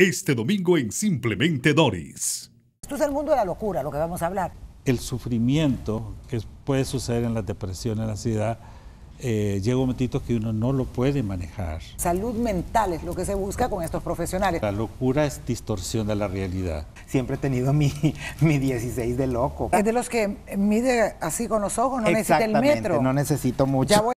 este domingo en Simplemente Doris. Esto es el mundo de la locura, lo que vamos a hablar. El sufrimiento que puede suceder en la depresión, en la ansiedad, eh, llega un momentito que uno no lo puede manejar. Salud mental es lo que se busca con estos profesionales. La locura es distorsión de la realidad. Siempre he tenido mi, mi 16 de loco. Es de los que mide así con los ojos, no necesita el metro. No necesito mucho.